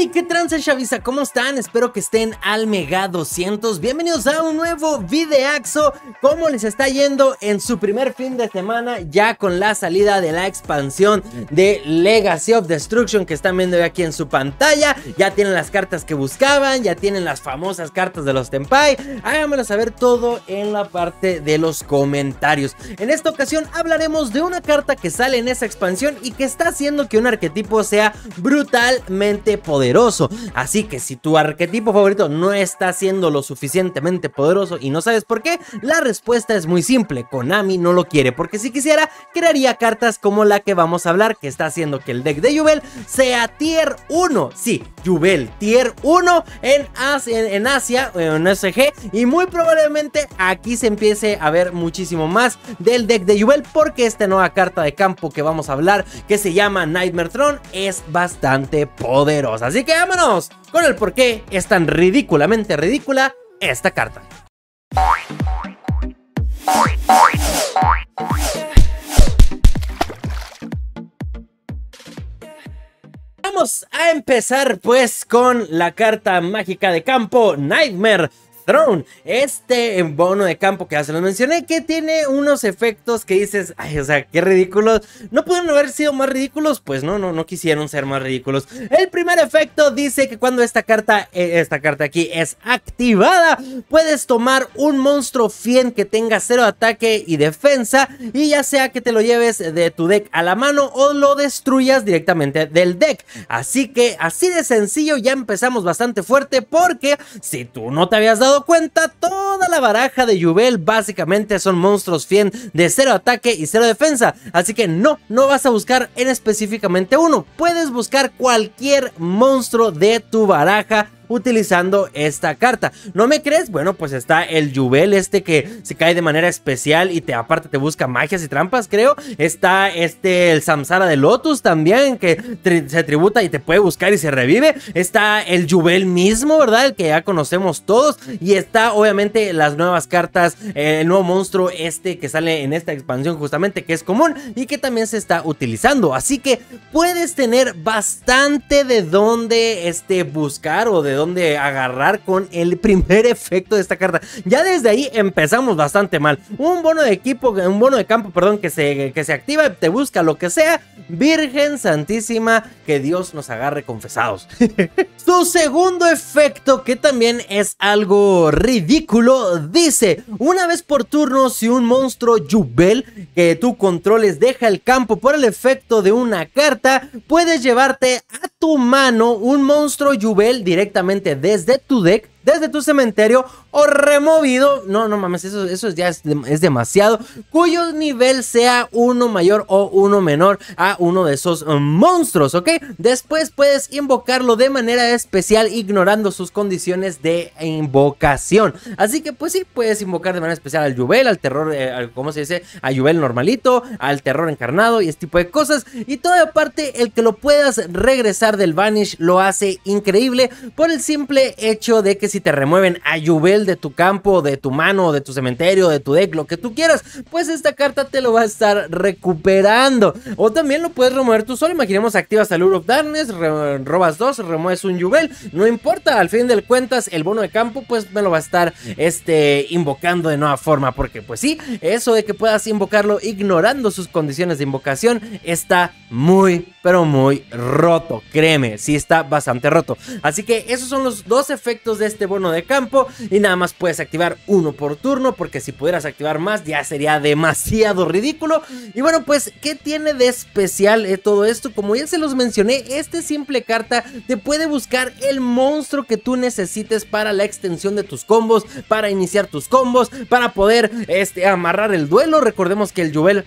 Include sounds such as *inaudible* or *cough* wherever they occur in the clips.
Hey, ¿qué tranza Chavisa? ¿Cómo están? Espero que estén al Mega 200. Bienvenidos a un nuevo videaxo. ¿Cómo les está yendo en su primer fin de semana? Ya con la salida de la expansión de Legacy of Destruction que están viendo aquí en su pantalla. Ya tienen las cartas que buscaban, ya tienen las famosas cartas de los Tempai. Háganmelo saber todo en la parte de los comentarios. En esta ocasión hablaremos de una carta que sale en esa expansión y que está haciendo que un arquetipo sea brutalmente poderoso. Así que si tu arquetipo favorito no está siendo lo suficientemente poderoso y no sabes por qué, la respuesta es muy simple, Konami no lo quiere, porque si quisiera, crearía cartas como la que vamos a hablar, que está haciendo que el deck de Jubel sea tier 1. Sí, Jubel tier 1 en Asia, en, Asia, en SG, y muy probablemente aquí se empiece a ver muchísimo más del deck de Jubel porque esta nueva carta de campo que vamos a hablar, que se llama Nightmare Throne, es bastante poderosa. Así que vámonos con el por qué es tan ridículamente ridícula esta carta. Vamos a empezar pues con la carta mágica de campo Nightmare Drone, Este bono de campo que ya se los mencioné, que tiene unos efectos que dices, ay, o sea, qué ridículos. ¿No pudieron haber sido más ridículos? Pues no, no, no quisieron ser más ridículos. El primer efecto dice que cuando esta carta, eh, esta carta aquí es activada, puedes tomar un monstruo fiel que tenga cero ataque y defensa, y ya sea que te lo lleves de tu deck a la mano o lo destruyas directamente del deck. Así que así de sencillo ya empezamos bastante fuerte porque si tú no te habías dado cuenta, toda la baraja de Yubel básicamente son monstruos fiend de cero ataque y cero defensa. Así que no, no vas a buscar en específicamente uno. Puedes buscar cualquier monstruo de tu baraja utilizando esta carta. ¿No me crees? Bueno, pues está el Jubel este que se cae de manera especial y te aparte te busca magias y trampas, creo. Está este el Samsara de Lotus también que se tributa y te puede buscar y se revive. Está el Jubel mismo, ¿verdad? El que ya conocemos todos y está obviamente las nuevas cartas, eh, el nuevo monstruo este que sale en esta expansión justamente que es común y que también se está utilizando. Así que puedes tener bastante de dónde este buscar o de donde agarrar con el primer efecto de esta carta. Ya desde ahí empezamos bastante mal. Un bono de equipo, un bono de campo, perdón, que se, que se activa, te busca lo que sea. Virgen Santísima, que Dios nos agarre confesados. *laughs* Su segundo efecto, que también es algo ridículo, dice, una vez por turno, si un monstruo Jubel que tú controles deja el campo por el efecto de una carta, puedes llevarte a tu mano un monstruo yubel directamente desde tu deck desde tu cementerio o removido, no, no mames, eso, eso ya es, demasiado, cuyo nivel sea uno mayor o uno menor a uno de esos mm, monstruos, ¿ok? Después puedes invocarlo de manera especial ignorando sus condiciones de invocación. Así que pues sí, puedes invocar de manera especial al Yubel, al terror, eh, ¿cómo se dice? A Yubel normalito, al terror encarnado y este tipo de cosas. Y toda aparte, el que lo puedas regresar del Vanish lo hace increíble por el simple hecho de que te remueven a Yubel de tu campo, de tu mano, de tu cementerio, de tu deck, lo que tú quieras, pues esta carta te lo va a estar recuperando. O también lo puedes remover tú solo. Imaginemos activas al Lure of Darkness, robas dos, remueves un Yubel. No importa, al fin de cuentas, el bono de campo, pues me lo va a estar este, invocando de nueva forma. Porque, pues sí, eso de que puedas invocarlo ignorando sus condiciones de invocación está muy, pero muy roto. Créeme, sí está bastante roto. Así que esos son los dos efectos de este este bono de campo y nada más puedes activar uno por turno porque si pudieras activar más ya sería demasiado ridículo. Y bueno, pues, ¿qué tiene de especial eh, todo esto? Como ya se los mencioné, este simple carta te puede buscar el monstruo que tú necesites para la extensión de tus combos, para iniciar tus combos, para poder este, amarrar el duelo. Recordemos que el Jubel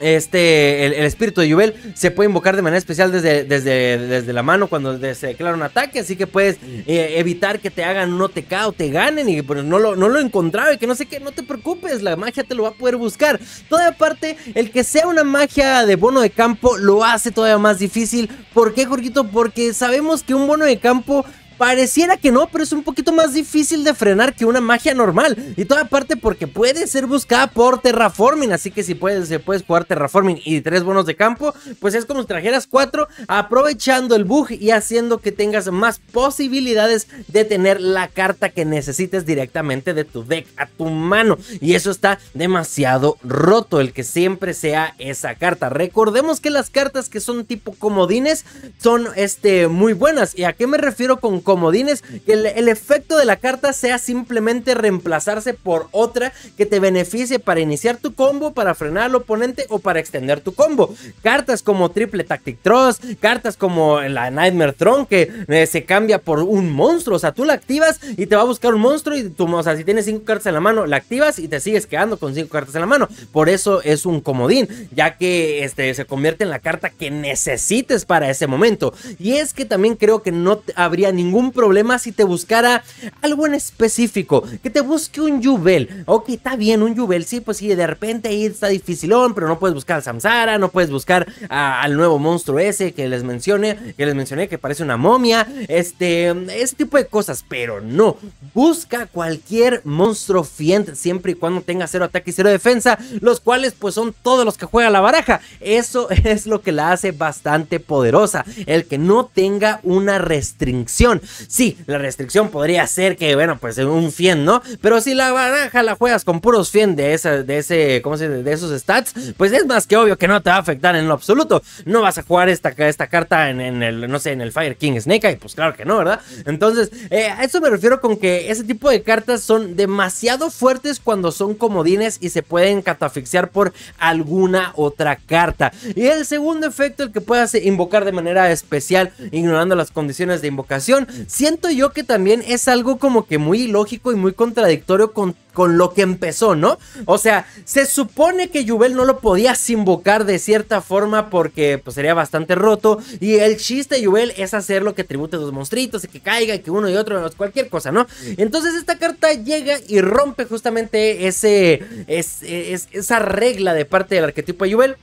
este, el, espíritu de Yubel se puede invocar de manera especial desde, desde, desde la mano cuando se declara un ataque. Así que puedes eh, evitar que te hagan un OTK o te ganen y pues, no, lo, no lo encontraba y que no sé qué, no te preocupes, la magia te lo va a poder buscar. Todavía aparte, el que sea una magia de bono de campo lo hace todavía más difícil. ¿Por qué, Jorgito? Porque sabemos que un bono de campo Pareciera que no, pero es un poquito más difícil de frenar que una magia normal. Y toda parte porque puede ser buscada por terraforming. Así que si puedes, puedes jugar terraforming y tres bonos de campo, pues es como si trajeras cuatro, aprovechando el bug y haciendo que tengas más posibilidades de tener la carta que necesites directamente de tu deck a tu mano. Y eso está demasiado roto, el que siempre sea esa carta. Recordemos que las cartas que son tipo comodines son este, muy buenas. ¿Y a qué me refiero con comodines, que el, efecto de la carta sea simplemente reemplazarse por otra que te beneficie para iniciar tu combo, para frenar al oponente o para extender tu combo. Cartas como Triple Tactic Trust, cartas como la Nightmare Throne que eh, se cambia por un monstruo, o sea, tú la activas y te va a buscar un monstruo y tú, o sea, si tienes cinco cartas en la mano, la activas y te sigues quedando con cinco cartas en la mano. Por eso es un comodín, ya que este, se convierte en la carta que necesites para ese momento. Y es que también creo que no habría ningún problema si te buscara algo en específico, que te busque un Jubel. Ok, está bien, un Jubel, sí, pues sí, de repente ahí está dificilón, pero no puedes buscar al Samsara, no puedes buscar al nuevo monstruo ese que les mencioné, que les mencioné que parece una momia, este, ese tipo de cosas, pero no, busca cualquier monstruo fiend siempre y cuando tenga cero ataque y cero defensa, los cuales pues son todos los que juega la baraja. Eso *laughs* es lo que la hace bastante poderosa, el que no tenga una restricción. Sí, la restricción podría ser que, bueno, pues un 100, ¿no? Pero si la baraja la juegas con puros Fien de, de ese, De esos stats, pues es más que obvio que no te va a afectar en lo absoluto. No vas a jugar esta, esta carta en, el, no sé, en el Fire King Snake Eye, pues claro que no, ¿verdad? Entonces, eh, a eso me refiero con que ese tipo de cartas son demasiado fuertes cuando son comodines y se pueden catafixiar por alguna otra carta. Y el segundo efecto, el que puedas invocar de manera especial, ignorando las condiciones de invocación, siento yo que también es algo como que muy ilógico y muy contradictorio con, con lo que empezó, ¿no? O sea, se supone que Jubel no lo podía invocar de cierta forma porque pues, sería bastante roto. Y el chiste de Jubel es hacer lo que tribute a los monstruitos y que caiga y que uno y otro, cualquier cosa, ¿no? Entonces esta carta llega y rompe justamente ese, esa regla de parte del arquetipo de Jubel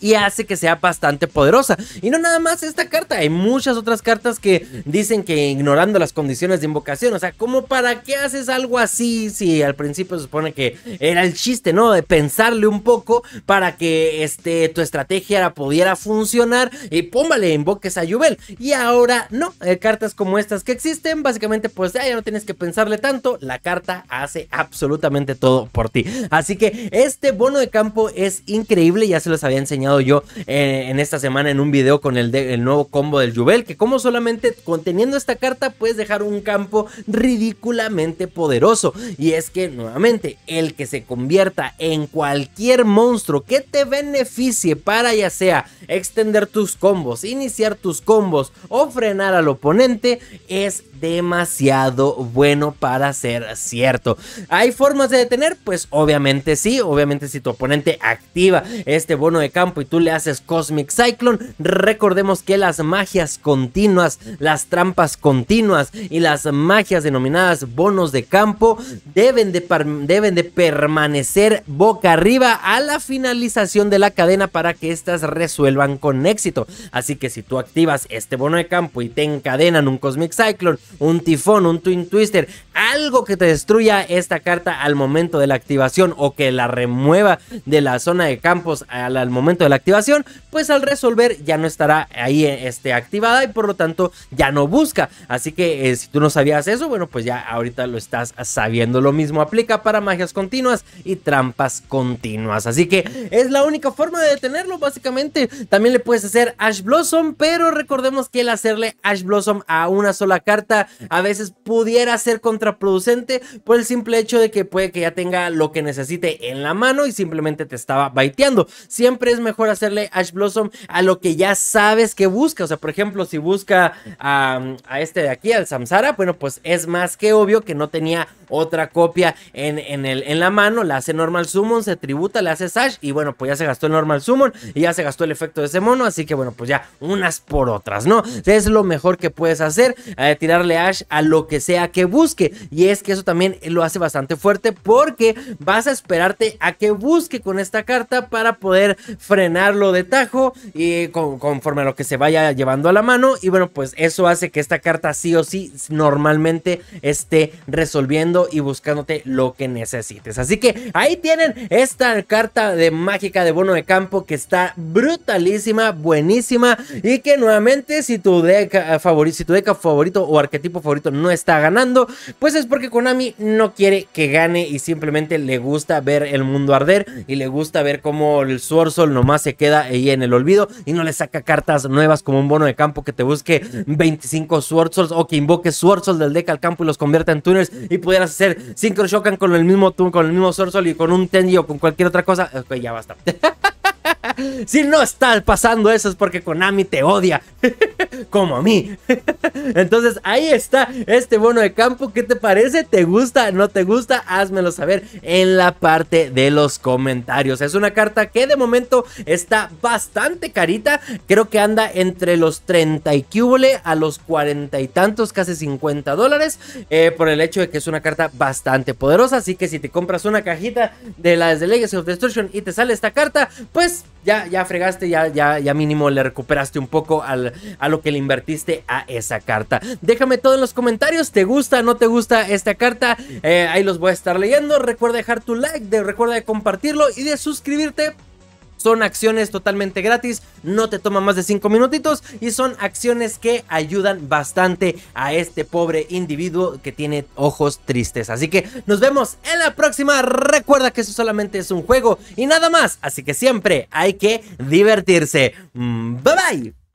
y hace que sea bastante poderosa. Y no nada más esta carta, hay muchas otras cartas que dicen que ignorando las condiciones de invocación, o sea, como para qué haces algo así si al principio se supone que era el chiste, ¿no? De pensarle un poco para que este, tu estrategia pudiera funcionar y póngale, invoques a Jubel, Y ahora no, hay eh, cartas como estas que existen, básicamente pues ya no tienes que pensarle tanto, la carta hace absolutamente todo por ti. Así que este bono de campo es increíble, ya se los había enseñado yo eh, en esta semana en un video con el, el nuevo combo del Jubel, que como solamente conteniendo esta carta puedes dejar un campo ridículamente poderoso. Y es que nuevamente, el que se convierta en cualquier monstruo que te beneficie para ya sea extender tus combos, iniciar tus combos o frenar al oponente es demasiado bueno para ser cierto. ¿Hay formas de detener? Pues obviamente sí, obviamente si tu oponente activa este bono de campo y tú le haces Cosmic Cyclone, recordemos que las magias continuas, las trampas continuas y las magias denominadas bonos de campo deben de, deben de permanecer boca arriba a la finalización de la cadena para que éstas resuelvan con éxito. Así que si tú activas este bono de campo y te encadenan un Cosmic Cyclone, un tifón, un twin twister algo que te destruya esta carta al momento de la activación o que la remueva de la zona de campos al, momento de la activación, pues al resolver ya no estará ahí eh, este, activada y por lo tanto ya no busca. Así que eh, si tú no sabías eso, bueno, pues ya ahorita lo estás sabiendo. Lo mismo aplica para magias continuas y trampas continuas. Así que es la única forma de detenerlo, básicamente. También le puedes hacer Ash Blossom, pero recordemos que el hacerle Ash Blossom a una sola carta a veces pudiera ser contra Producente por el simple hecho de que puede que ya tenga lo que necesite en la mano y simplemente te estaba baiteando. Siempre es mejor hacerle Ash Blossom a lo que ya sabes que busca. O sea, por ejemplo, si busca a, este de aquí, al Samsara, bueno, pues es más que obvio que no tenía otra copia en, el, en la mano. La hace Normal Summon, se tributa, le hace Sash y bueno, pues ya se gastó el Normal Summon y ya se gastó el efecto de ese mono. Así que bueno, pues ya unas por otras, ¿no? Es lo mejor que puedes hacer, eh, tirarle Ash a lo que sea que busque. Y es que eso también lo hace bastante fuerte porque vas a esperarte a que busque con esta carta para poder frenarlo de tajo y conforme a lo que se vaya llevando a la mano. Y bueno, pues eso hace que esta carta sí o sí normalmente esté resolviendo y buscándote lo que necesites. Así que ahí tienen esta carta de mágica de bono de campo que está brutalísima, buenísima y que nuevamente si tu deca eh, favorito, si tu favorito o arquetipo favorito no está ganando, pues es porque Konami no quiere que gane y simplemente le gusta ver el mundo arder y le gusta ver cómo el Swordsoul nomás se queda ahí en el olvido y no le saca cartas nuevas como un bono de campo que te busque 25 Souls o que invoque Swordswords del deck al campo y los convierta en tuners y pudieras hacer Synchro Shokan con el mismo con el mismo Soul y con un Tenji o con cualquier otra cosa. Ok, ya basta. *laughs* si no está pasando eso es porque Konami te odia, *laughs* como a mí. *laughs* Entonces ahí está este bono de campo. ¿Qué te parece? ¿Te gusta? ¿No te gusta? Házmelo saber en la parte de los comentarios. Es una carta que de momento está bastante carita. Creo que anda entre los 30 y cubole a los 40 y tantos, casi 50 dólares. Eh, por el hecho de que es una carta bastante poderosa. Así que si te compras una cajita de las de Legacy of Destruction y te sale esta carta, pues ya, ya fregaste, ya, ya, ya mínimo le recuperaste un poco al, a lo que le invertiste a esa carta. Déjame todo en los comentarios, ¿te gusta, o no te gusta esta carta? Eh, ahí los voy a estar leyendo. Recuerda dejar tu like, de, recuerda compartirlo y de suscribirte son acciones totalmente gratis, no te toma más de 5 minutitos y son acciones que ayudan bastante a este pobre individuo que tiene ojos tristes. Así que nos vemos en la próxima. Recuerda que eso solamente es un juego y nada más, así que siempre hay que divertirse. Mm, bye bye.